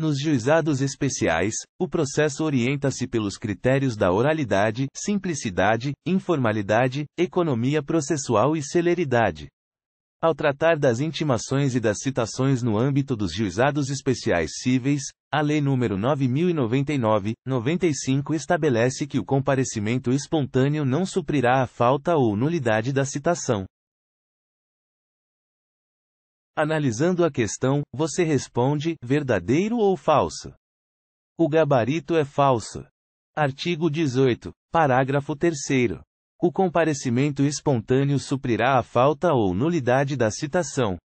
Nos juizados especiais, o processo orienta-se pelos critérios da oralidade, simplicidade, informalidade, economia processual e celeridade. Ao tratar das intimações e das citações no âmbito dos juizados especiais cíveis, a Lei nº 9099, 95 estabelece que o comparecimento espontâneo não suprirá a falta ou nulidade da citação. Analisando a questão, você responde: verdadeiro ou falso? O gabarito é falso. Artigo 18, parágrafo 3. O comparecimento espontâneo suprirá a falta ou nulidade da citação.